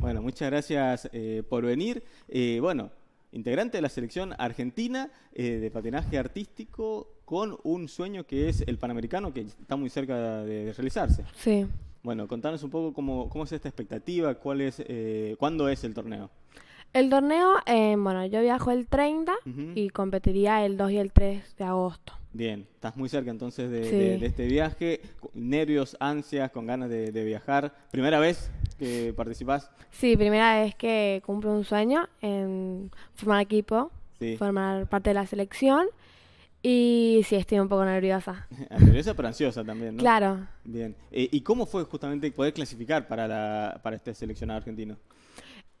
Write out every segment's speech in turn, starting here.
Bueno, muchas gracias eh, por venir. Eh, bueno, integrante de la selección argentina eh, de patinaje artístico con un sueño que es el panamericano que está muy cerca de, realizarse. Sí. Bueno, contanos un poco cómo, cómo es esta expectativa, cuál es, cuándo es el torneo. El torneo, bueno, yo viajo el 30 y competiría el 2 y el 3 de agosto. Bien, estás muy cerca entonces de, de este viaje, nervios, ansias, con ganas de viajar. Primera vez que participás? Sí, primera vez que cumplo un sueño en formar equipo, formar parte de la selección. Y sí, estoy un poco nerviosa. nerviosa pero ansiosa también, ¿no? Claro. Bien. Eh, ¿Y cómo fue justamente poder clasificar para, la, para este seleccionado argentino?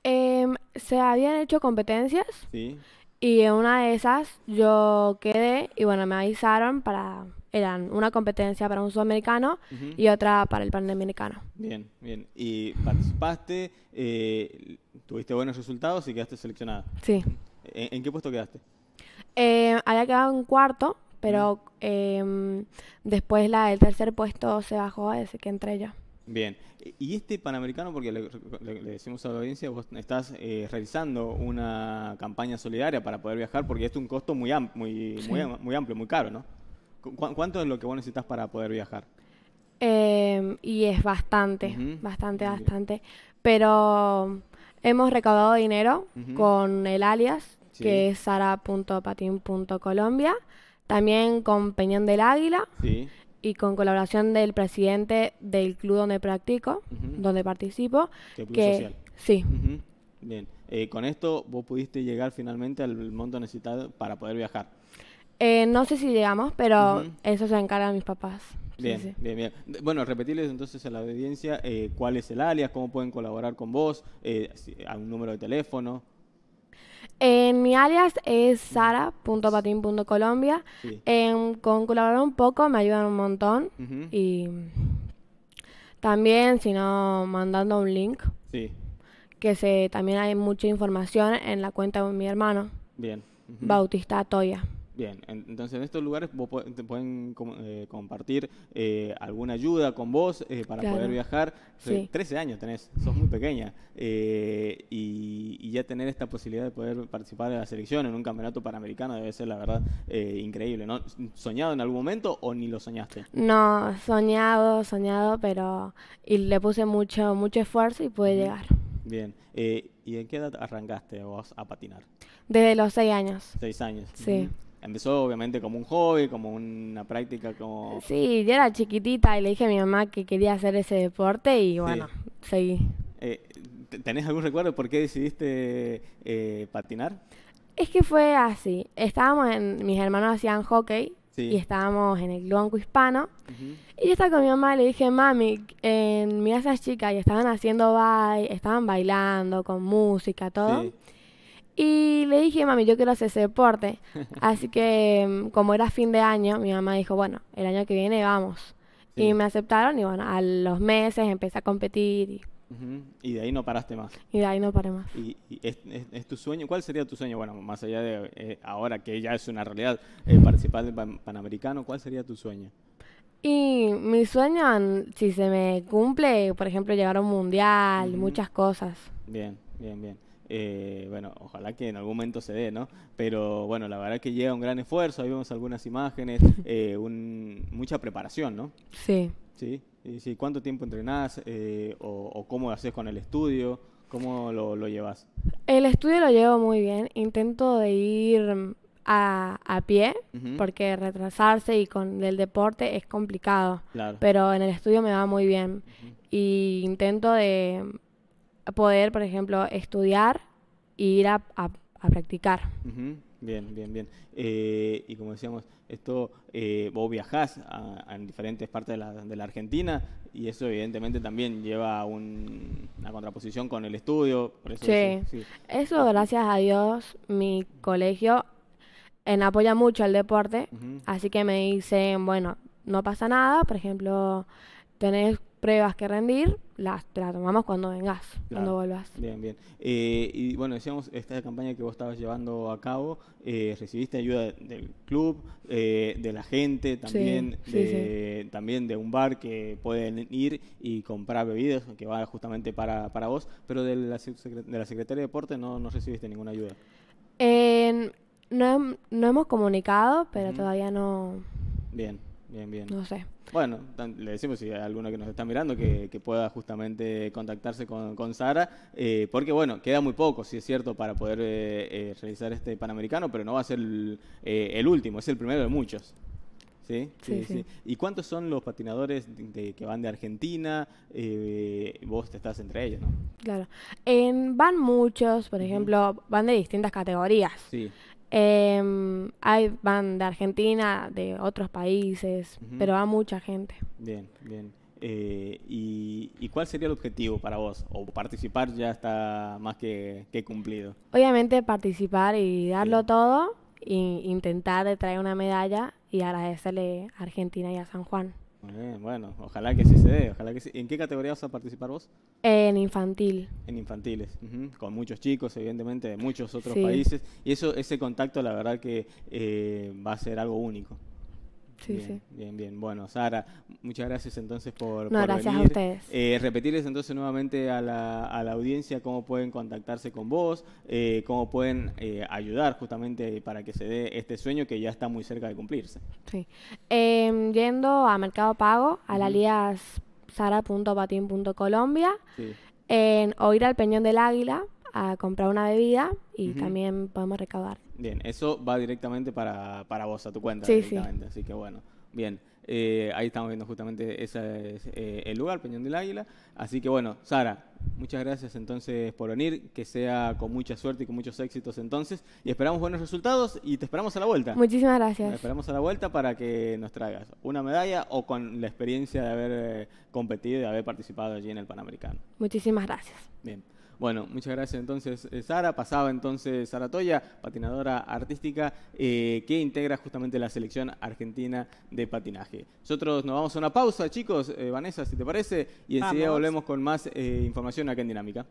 Em, se habían hecho competencias. Y en una de esas yo quedé y bueno, me avisaron para eran una competencia para un sudamericano y otra para el panamericano. Bien, bien. ¿Y participaste? Eh, ¿Tuviste buenos resultados y quedaste seleccionada? Sí. ¿En, qué puesto quedaste? Eh, había quedado en cuarto, pero em, después la el tercer puesto se bajó, desde que entré yo. Bien, y este Panamericano, porque le, decimos a la audiencia, vos estás eh, realizando una campaña solidaria para poder viajar, porque es un costo muy, muy, muy amplio, muy caro, ¿no? ¿Cuánto es lo que vos necesitas para poder viajar? Em, y es bastante, bastante, bastante. Pero mm, hemos recaudado dinero con el alias, que es Colombia, también con Peñón del Águila y con colaboración del presidente del club donde practico, donde participo. club que, social. Sí. Bien. Eh, con esto vos pudiste llegar finalmente al monto necesitado para poder viajar. Eh, no sé si llegamos, pero eso se encarga mis papás. Bien, bien, bien. Bueno, repetirles entonces a la audiencia eh, cuál es el alias, cómo pueden colaborar con vos, eh, a un número de teléfono. En mi alias es sara.patin.colombia. Em, con colaborar un poco me ayudan un montón. Y también, si no, mandando un link. Sí. Que se, también hay mucha información en la cuenta de mi hermano. Bien. Bautista Toya. Bien, entonces en estos lugares te pueden eh, compartir eh, alguna ayuda con vos eh, para poder viajar. 13 años tenés, sos muy pequeña. Y, ya tener esta posibilidad de poder participar de la selección en un campeonato panamericano debe ser, la verdad, increíble. ¿no? ¿Soñado en algún momento o ni lo soñaste? No, soñado, soñado, pero y le puse mucho, mucho esfuerzo y pude llegar. Bien. ¿Y en qué edad arrancaste vos a patinar? Desde los 6 años. 6 años. Sí. Empezó obviamente como un hobby, como una práctica como... Sí, yo era chiquitita y le dije a mi mamá que quería hacer ese deporte y bueno, seguí. Eh, ¿Tenés algún recuerdo por qué decidiste eh, patinar? Es que fue así. Estábamos en... Mis hermanos hacían hockey y estábamos en el blanco Hispano. Y yo estaba con mi mamá y le dije, mami, en mira esas chicas y estaban haciendo baile, estaban bailando con música, todo. Sí. Y le dije, mami, yo quiero hacer ese deporte. Así que em, como era fin de año, mi mamá dijo, bueno, el año que viene vamos. Y me aceptaron y bueno, a los meses empecé a competir. Y, de ahí no paraste más. Y de ahí no paré más. ¿Y, es, tu sueño? ¿Cuál sería tu sueño? Bueno, más allá de eh, ahora que ya es una realidad, eh, participar del Panamericano, ¿cuál sería tu sueño? Y mi sueño, mm, si se me cumple, por ejemplo, llegar a un mundial, muchas cosas. Bien, bien, bien. Eh, bueno, ojalá que en algún momento se dé, ¿no? Pero bueno, la verdad que lleva un gran esfuerzo, ahí algunas imágenes, eh, mucha preparación, ¿no? Sí. Sí, ¿Cuánto tiempo entrenás eh, o, cómo haces con el estudio? ¿Cómo lo, lo, llevas? El estudio lo llevo muy bien, intento de ir mm, a, pie, porque retrasarse y con el deporte es complicado, claro. pero en el estudio me va muy bien y intento de poder, por ejemplo, estudiar e ir a, practicar. Bien, bien, bien. Eh, y como decíamos, esto, eh, vos viajás a, diferentes partes de la, Argentina y eso evidentemente también lleva una contraposición con el estudio. eso sí. Eso, gracias a Dios, mi colegio en apoya mucho el deporte, así que me dicen, bueno, no pasa nada, por ejemplo, tenés pruebas que rendir, las, te tomamos cuando vengas, cuando vuelvas. Bien, bien. Eh, y bueno, decíamos, esta campaña que vos estabas llevando a cabo, eh, recibiste ayuda del club, eh, de la gente, también, de, también de un bar que pueden ir y comprar bebidas, que va justamente para, para vos, pero de la, de la Secretaría de Deporte no, no recibiste ninguna ayuda. no, no hemos comunicado, pero todavía no... Bien. Bien, bien. No sé. Bueno, le decimos si hay alguno que nos está mirando que, pueda justamente contactarse con, Sara, eh, porque bueno, queda muy poco, si es cierto, para poder eh, eh, realizar este Panamericano, pero no va a ser el, último, es el primero de muchos. Sí, sí, ¿Y cuántos son los patinadores que van de Argentina? vos te estás entre ellos, ¿no? Claro. van muchos, por ejemplo, van de distintas categorías. Sí. Em, hay, van de Argentina, de otros países, pero va mucha gente. Bien, bien. Eh, y, cuál sería el objetivo para vos? ¿O participar ya está más que, cumplido? Obviamente participar y darlo todo e intentar de traer una medalla y agradecerle a Argentina y a San Juan. Eh, bueno, ojalá que sí se dé, ojalá que sí. ¿En qué categoría vas a participar vos? En infantil. En infantiles, con muchos chicos, evidentemente, de muchos otros países. Y eso, ese contacto, la verdad que eh, va a ser algo único bien, Bien, Bueno, Sara, muchas gracias entonces por. No, gracias a ustedes. Eh, repetirles entonces nuevamente a la, a la, audiencia cómo pueden contactarse con vos, eh, cómo pueden eh, ayudar justamente para que se dé este sueño que ya está muy cerca de cumplirse. Sí. Em, yendo a Mercado Pago, a la punto alias punto sí. o ir al Peñón del Águila a comprar una bebida y también podemos recaudar. Bien, eso va directamente para, vos, a tu cuenta. Sí, directamente. Sí. Así que bueno, bien. Eh, ahí estamos viendo justamente ese eh, el lugar, Peñón del Águila. Así que bueno, Sara, muchas gracias entonces por venir, que sea con mucha suerte y con muchos éxitos entonces, y esperamos buenos resultados y te esperamos a la vuelta. Muchísimas gracias. Te esperamos a la vuelta para que nos traigas una medalla o con la experiencia de haber eh, competido y de haber participado allí en el Panamericano. Muchísimas gracias. Bien. Bueno, muchas gracias entonces eh, Sara. Pasaba entonces Sara Toya, patinadora artística eh, que integra justamente la selección argentina de patinaje. Nosotros nos vamos a una pausa, chicos. Eh, Vanessa, si te parece, y enseguida volvemos con más eh, información acá en Dinámica.